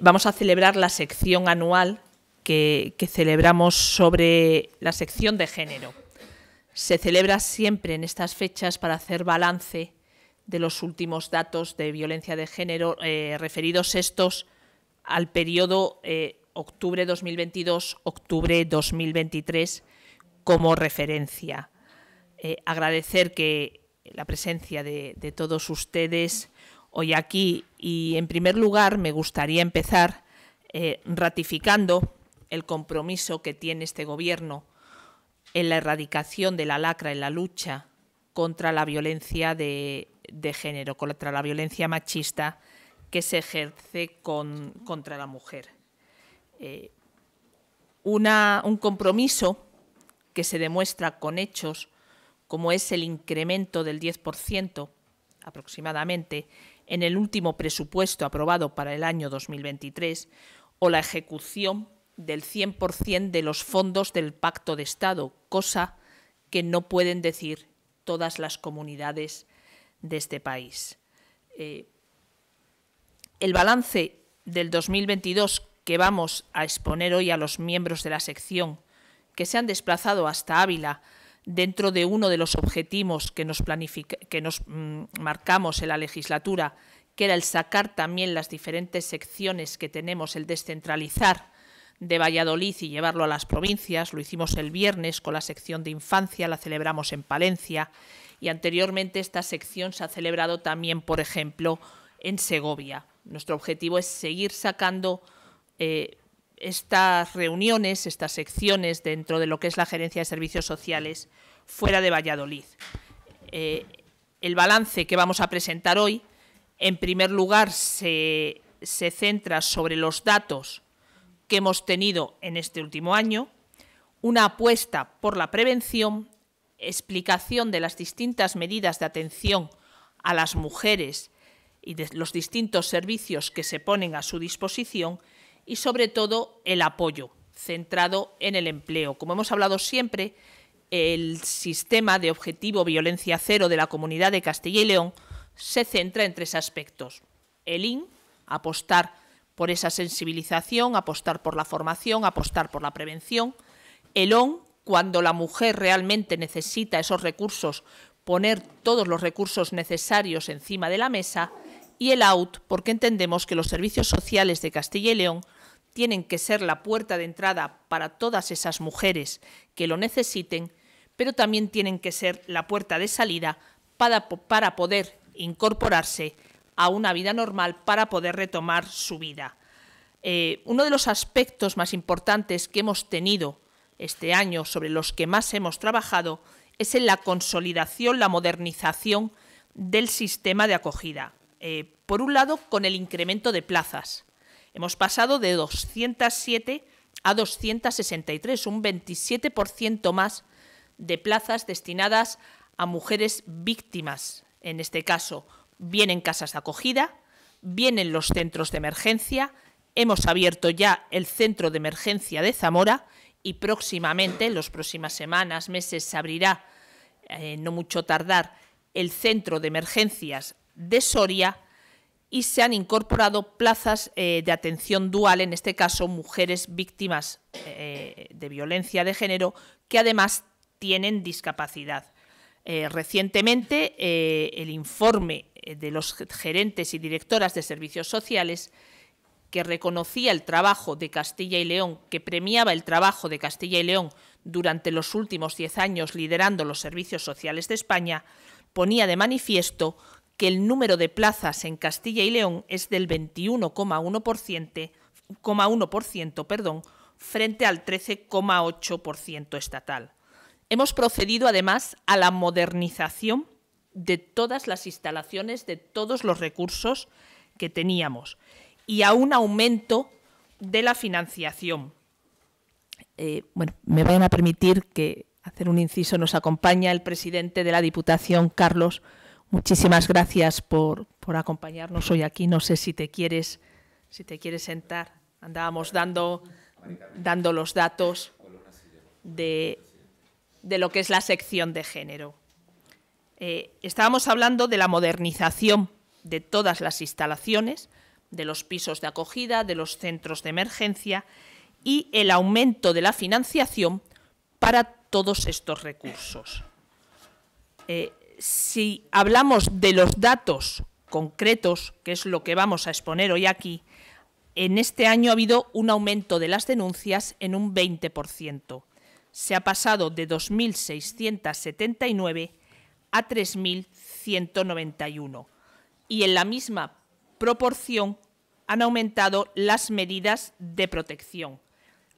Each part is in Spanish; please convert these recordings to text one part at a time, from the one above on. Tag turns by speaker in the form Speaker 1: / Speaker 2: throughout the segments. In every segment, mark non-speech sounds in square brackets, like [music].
Speaker 1: vamos a celebrar la sección anual que, celebramos sobre la sección de género. Se celebra siempre en estas fechas para hacer balance de los últimos datos de violencia de género eh, referidos estos al periodo eh, octubre 2022-octubre 2023 como referencia. Eh, agradecer que la presencia de todos ustedes hoy aquí y en primer lugar me gustaría empezar eh, ratificando el compromiso que tiene este Gobierno en la erradicación de la lacra, en la lucha contra la violencia de, género, contra la violencia machista que se ejerce contra la mujer. Eh, un compromiso que se demuestra con hechos, como es el incremento del 10% aproximadamente en el último presupuesto aprobado para el año 2023 o la ejecución del 100% de los fondos del Pacto de Estado, cosa que no pueden decir todas las comunidades de este país. Eh, el balance del 2022 que vamos a exponer hoy a los miembros de la sección que se han desplazado hasta Ávila dentro de uno de los objetivos que nos, que nos mm, marcamos en la legislatura, que era el sacar también las diferentes secciones que tenemos, el descentralizar de Valladolid y llevarlo a las provincias. Lo hicimos el viernes con la sección de infancia, la celebramos en Palencia y anteriormente esta sección se ha celebrado también, por ejemplo, en Segovia. Nuestro objetivo es seguir sacando eh, estas reuniones, estas secciones dentro de lo que es la gerencia de servicios sociales fuera de Valladolid. Eh, el balance que vamos a presentar hoy, en primer lugar, se centra sobre los datos que hemos tenido en este último año, una apuesta por la prevención, explicación de las distintas medidas de atención a las mujeres y de los distintos servicios que se ponen a su disposición y sobre todo el apoyo centrado en el empleo. Como hemos hablado siempre, el sistema de objetivo violencia cero de la comunidad de Castilla y León se centra en tres aspectos. El IN, apostar por esa sensibilización, apostar por la formación, apostar por la prevención. El ON, cuando la mujer realmente necesita esos recursos, poner todos los recursos necesarios encima de la mesa y el out porque entendemos que los servicios sociales de Castilla y León tienen que ser la puerta de entrada para todas esas mujeres que lo necesiten, pero también tienen que ser la puerta de salida para, poder incorporarse a una vida normal, para poder retomar su vida. Eh, uno de los aspectos más importantes que hemos tenido este año, sobre los que más hemos trabajado, es en la consolidación, la modernización del sistema de acogida. Eh, por un lado, con el incremento de plazas. Hemos pasado de 207 a 263, un 27% más de plazas destinadas a mujeres víctimas, en este caso, vienen casas de acogida, vienen los centros de emergencia. Hemos abierto ya el centro de emergencia de Zamora y próximamente, en las próximas semanas, meses, se abrirá, eh, no mucho tardar, el centro de emergencias de Soria y se han incorporado plazas eh, de atención dual, en este caso mujeres víctimas eh, de violencia de género, que además tienen discapacidad. Eh, recientemente, el informe de los gerentes y directoras de servicios sociales que reconocía el trabajo de Castilla y León, que premiaba el trabajo de Castilla y León durante los últimos diez años liderando los servicios sociales de España, ponía de manifiesto que el número de plazas en Castilla y León es del 21,1% frente al 13,8% estatal. Hemos procedido además a la modernización de todas las instalaciones, de todos los recursos que teníamos y a un aumento de la financiación. Eh, bueno, me van a permitir que hacer un inciso nos acompaña el presidente de la Diputación, Carlos Muchísimas gracias por, acompañarnos hoy aquí. No sé si te quieres, si te quieres sentar. Andábamos dando, dando los datos de, lo que es la sección de género. Eh, estábamos hablando de la modernización de todas las instalaciones, de los pisos de acogida, de los centros de emergencia y el aumento de la financiación para todos estos recursos. Eh, si hablamos de los datos concretos, que es lo que vamos a exponer hoy aquí, en este año ha habido un aumento de las denuncias en un 20%. Se ha pasado de 2.679 a 3.191. Y en la misma proporción han aumentado las medidas de protección.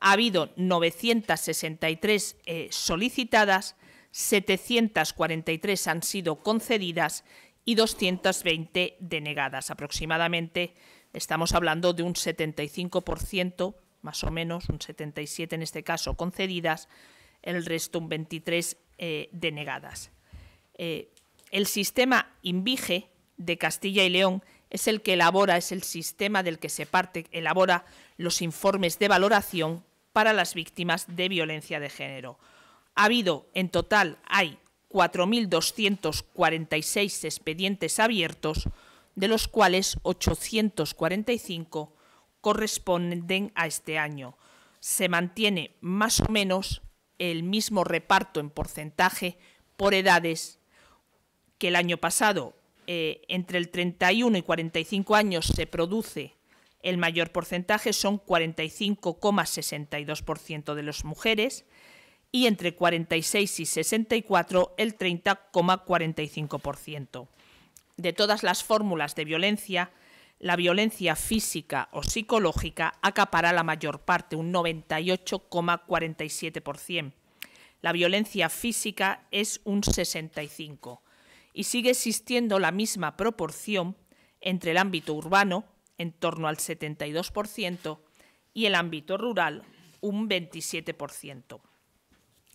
Speaker 1: Ha habido 963 eh, solicitadas 743 han sido concedidas y 220 denegadas. Aproximadamente estamos hablando de un 75%, más o menos, un 77% en este caso concedidas, el resto un 23% eh, denegadas. Eh, el sistema INVIGE de Castilla y León es el que elabora, es el sistema del que se parte, elabora los informes de valoración para las víctimas de violencia de género ha habido, en total, hay 4.246 expedientes abiertos, de los cuales 845 corresponden a este año. Se mantiene más o menos el mismo reparto en porcentaje por edades que el año pasado. Eh, entre el 31 y 45 años se produce el mayor porcentaje, son 45,62% de las mujeres, y entre 46 y 64 el 30,45%. De todas las fórmulas de violencia, la violencia física o psicológica acapará la mayor parte, un 98,47%. La violencia física es un 65% y sigue existiendo la misma proporción entre el ámbito urbano, en torno al 72%, y el ámbito rural, un 27%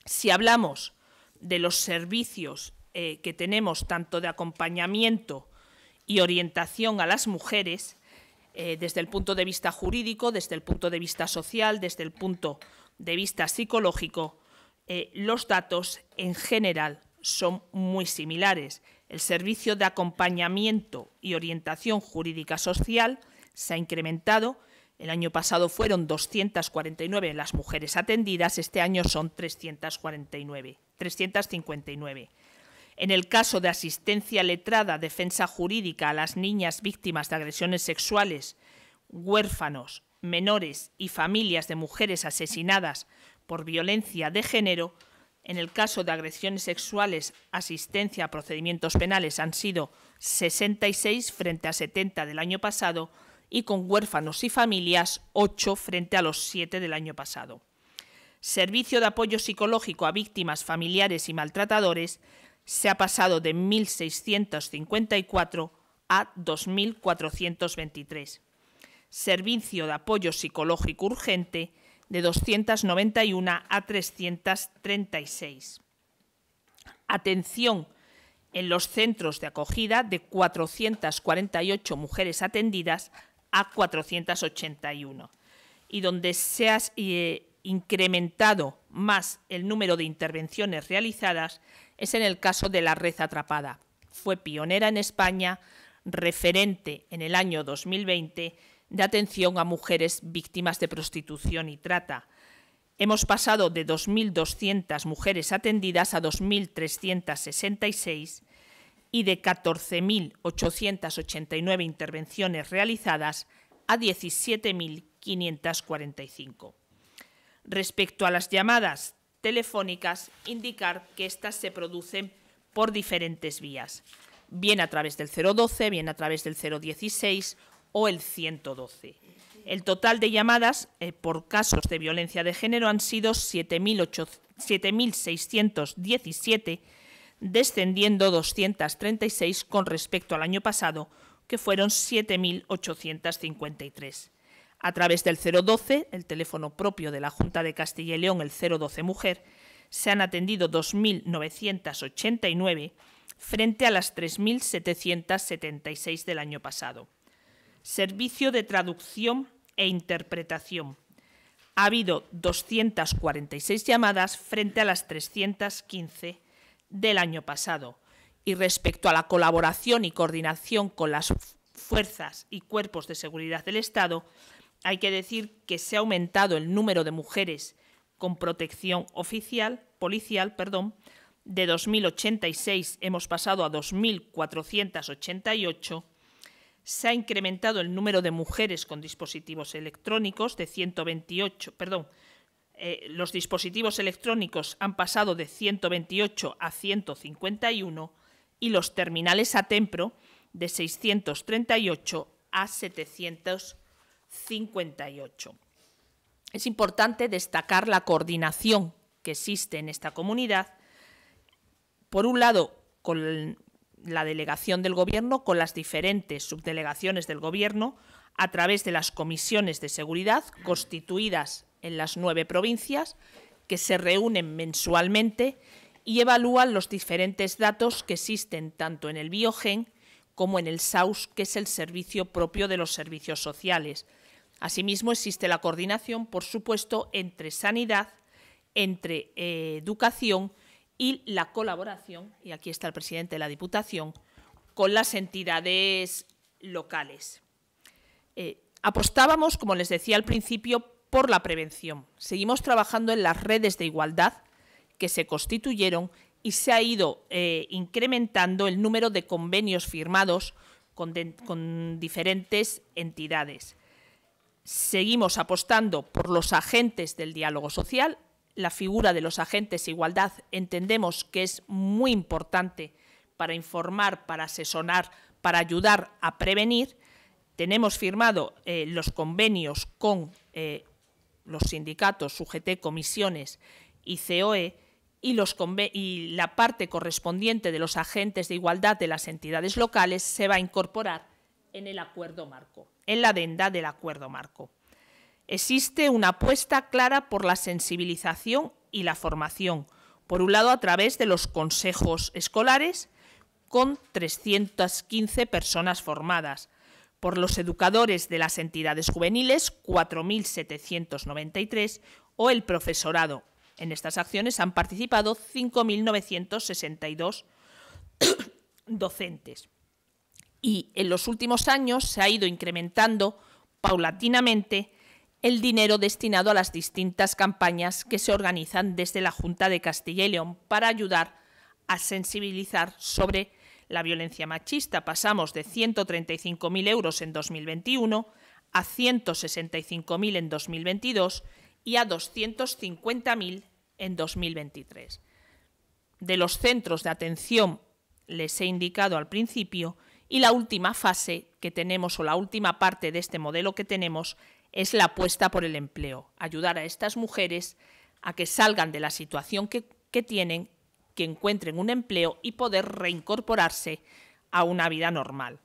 Speaker 1: si hablamos de los servicios eh, que tenemos tanto de acompañamiento y orientación a las mujeres, eh, desde el punto de vista jurídico, desde el punto de vista social, desde el punto de vista psicológico, eh, los datos en general son muy similares. El servicio de acompañamiento y orientación jurídica social se ha incrementado el año pasado fueron 249 las mujeres atendidas, este año son 349, 359. En el caso de asistencia letrada, defensa jurídica a las niñas víctimas de agresiones sexuales, huérfanos, menores y familias de mujeres asesinadas por violencia de género, en el caso de agresiones sexuales, asistencia a procedimientos penales han sido 66 frente a 70 del año pasado y con huérfanos y familias 8 frente a los 7 del año pasado. Servicio de apoyo psicológico a víctimas familiares y maltratadores se ha pasado de 1.654 a 2.423. Servicio de apoyo psicológico urgente de 291 a 336. Atención en los centros de acogida de 448 mujeres atendidas a 481 y donde se ha eh, incrementado más el número de intervenciones realizadas es en el caso de la red atrapada. Fue pionera en España, referente en el año 2020 de atención a mujeres víctimas de prostitución y trata. Hemos pasado de 2.200 mujeres atendidas a 2.366 y de 14.889 intervenciones realizadas a 17.545. Respecto a las llamadas telefónicas, indicar que éstas se producen por diferentes vías, bien a través del 012, bien a través del 016 o el 112. El total de llamadas eh, por casos de violencia de género han sido 7.617 descendiendo 236 con respecto al año pasado, que fueron 7.853. A través del 012, el teléfono propio de la Junta de Castilla y León, el 012 Mujer, se han atendido 2.989 frente a las 3.776 del año pasado. Servicio de traducción e interpretación. Ha habido 246 llamadas frente a las 315 del año pasado. Y respecto a la colaboración y coordinación con las fuerzas y cuerpos de seguridad del Estado, hay que decir que se ha aumentado el número de mujeres con protección oficial, policial, perdón, de 2086 hemos pasado a 2488. Se ha incrementado el número de mujeres con dispositivos electrónicos de 128, perdón, eh, los dispositivos electrónicos han pasado de 128 a 151 y los terminales a tempro de 638 a 758. Es importante destacar la coordinación que existe en esta comunidad, por un lado con la delegación del Gobierno, con las diferentes subdelegaciones del Gobierno, a través de las comisiones de seguridad constituidas en las nueve provincias, que se reúnen mensualmente y evalúan los diferentes datos que existen tanto en el Biogen como en el SAUS, que es el servicio propio de los servicios sociales. Asimismo, existe la coordinación, por supuesto, entre sanidad, entre eh, educación y la colaboración, y aquí está el presidente de la Diputación, con las entidades locales. Eh, apostábamos, como les decía al principio, por la prevención. Seguimos trabajando en las redes de igualdad que se constituyeron y se ha ido eh, incrementando el número de convenios firmados con, diferentes entidades. Seguimos apostando por los agentes del diálogo social. La figura de los agentes de igualdad entendemos que es muy importante para informar, para asesorar, para ayudar a prevenir. Tenemos firmado eh, los convenios con eh, los sindicatos, UGT, comisiones y e, COE, y, la parte correspondiente de los agentes de igualdad de las entidades locales se va a incorporar en el acuerdo marco, en la adenda del acuerdo marco. Existe una apuesta clara por la sensibilización y la formación, por un lado a través de los consejos escolares, con 315 personas formadas, por los educadores de las entidades juveniles, 4.793, o el profesorado. En estas acciones han participado 5.962 [coughs] docentes. Y en los últimos años se ha ido incrementando paulatinamente el dinero destinado a las distintas campañas que se organizan desde la Junta de Castilla y León para ayudar a sensibilizar sobre la violencia machista pasamos de 135.000 euros en 2021 a 165.000 en 2022 y a 250.000 en 2023. De los centros de atención les he indicado al principio y la última fase que tenemos o la última parte de este modelo que tenemos es la apuesta por el empleo, ayudar a estas mujeres a que salgan de la situación que, que tienen que encuentren un empleo y poder reincorporarse a una vida normal.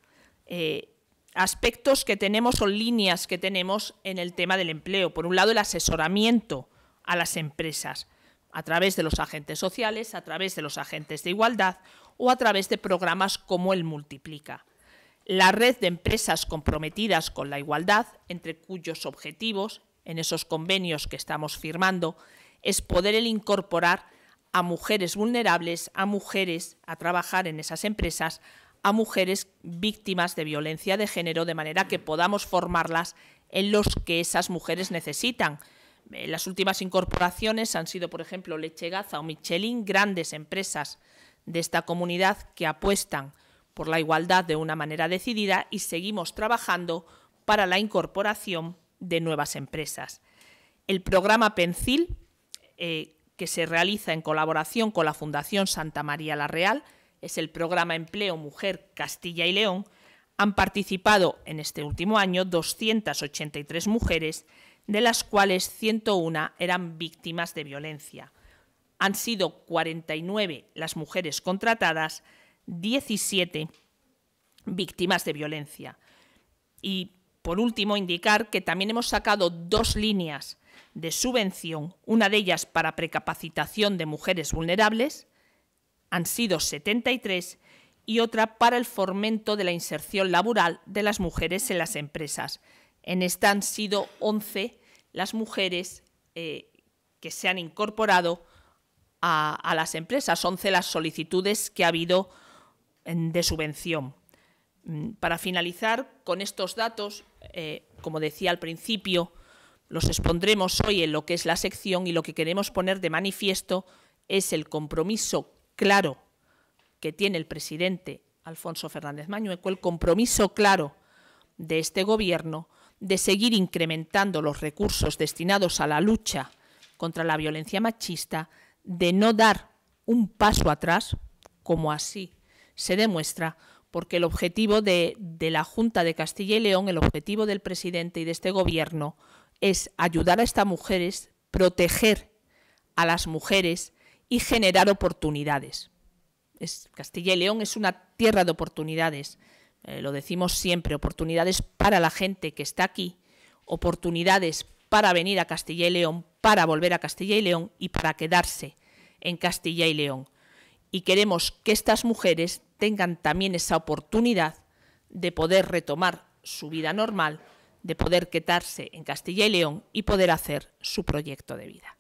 Speaker 1: Eh, aspectos que tenemos o líneas que tenemos en el tema del empleo. Por un lado, el asesoramiento a las empresas a través de los agentes sociales, a través de los agentes de igualdad o a través de programas como el Multiplica. La red de empresas comprometidas con la igualdad, entre cuyos objetivos, en esos convenios que estamos firmando, es poder el incorporar a mujeres vulnerables, a mujeres a trabajar en esas empresas, a mujeres víctimas de violencia de género, de manera que podamos formarlas en los que esas mujeres necesitan. Eh, las últimas incorporaciones han sido, por ejemplo, Leche o Michelin, grandes empresas de esta comunidad que apuestan por la igualdad de una manera decidida y seguimos trabajando para la incorporación de nuevas empresas. El programa PENCIL, eh, que se realiza en colaboración con la Fundación Santa María la Real, es el programa Empleo Mujer Castilla y León, han participado en este último año 283 mujeres, de las cuales 101 eran víctimas de violencia. Han sido 49 las mujeres contratadas, 17 víctimas de violencia. Y, por último, indicar que también hemos sacado dos líneas de subvención, una de ellas para precapacitación de mujeres vulnerables, han sido 73, y otra para el fomento de la inserción laboral de las mujeres en las empresas. En esta han sido 11 las mujeres eh, que se han incorporado a, las empresas, 11 las solicitudes que ha habido de subvención. Mm, para finalizar con estos datos, eh, como decía al principio, los expondremos hoy en lo que es la sección y lo que queremos poner de manifiesto es el compromiso claro que tiene el presidente Alfonso Fernández Mañueco, el compromiso claro de este Gobierno de seguir incrementando los recursos destinados a la lucha contra la violencia machista, de no dar un paso atrás, como así se demuestra, porque el objetivo de, la Junta de Castilla y León, el objetivo del presidente y de este Gobierno, es ayudar a estas mujeres, proteger a las mujeres y generar oportunidades. Es, Castilla y León es una tierra de oportunidades, eh, lo decimos siempre, oportunidades para la gente que está aquí, oportunidades para venir a Castilla y León, para volver a Castilla y León y para quedarse en Castilla y León. Y queremos que estas mujeres tengan también esa oportunidad de poder retomar su vida normal de poder quedarse en Castilla y León y poder hacer su proyecto de vida.